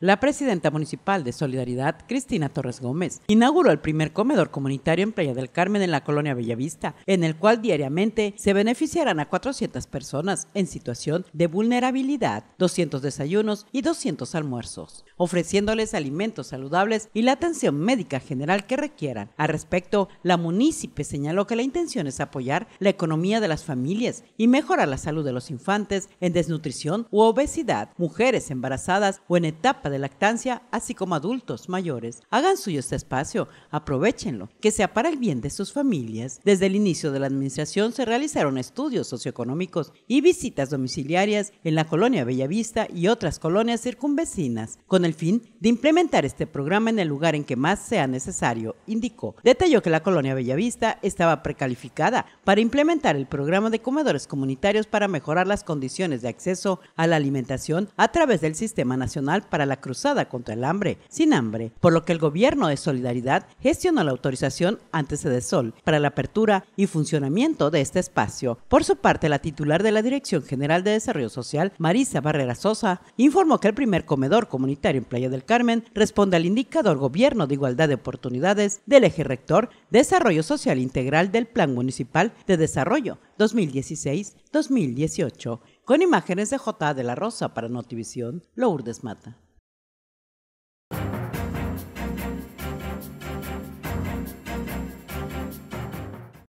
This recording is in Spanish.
La presidenta municipal de Solidaridad, Cristina Torres Gómez, inauguró el primer comedor comunitario en Playa del Carmen en la colonia Bellavista, en el cual diariamente se beneficiarán a 400 personas en situación de vulnerabilidad, 200 desayunos y 200 almuerzos, ofreciéndoles alimentos saludables y la atención médica general que requieran. Al respecto, la munícipe señaló que la intención es apoyar la economía de las familias y mejorar la salud de los infantes en desnutrición u obesidad, mujeres embarazadas o en etapas de lactancia, así como adultos mayores. Hagan suyo este espacio, aprovechenlo, que sea para el bien de sus familias. Desde el inicio de la administración se realizaron estudios socioeconómicos y visitas domiciliarias en la colonia Bellavista y otras colonias circunvecinas, con el fin de implementar este programa en el lugar en que más sea necesario, indicó. Detalló que la colonia Bellavista estaba precalificada para implementar el programa de comedores comunitarios para mejorar las condiciones de acceso a la alimentación a través del Sistema Nacional para la cruzada contra el hambre sin hambre, por lo que el gobierno de Solidaridad gestionó la autorización antes de Sol para la apertura y funcionamiento de este espacio. Por su parte, la titular de la Dirección General de Desarrollo Social, Marisa Barrera Sosa, informó que el primer comedor comunitario en Playa del Carmen responde al indicador Gobierno de Igualdad de Oportunidades del eje rector Desarrollo Social Integral del Plan Municipal de Desarrollo 2016-2018. Con imágenes de J. de la Rosa para Notivisión, Lourdes Mata.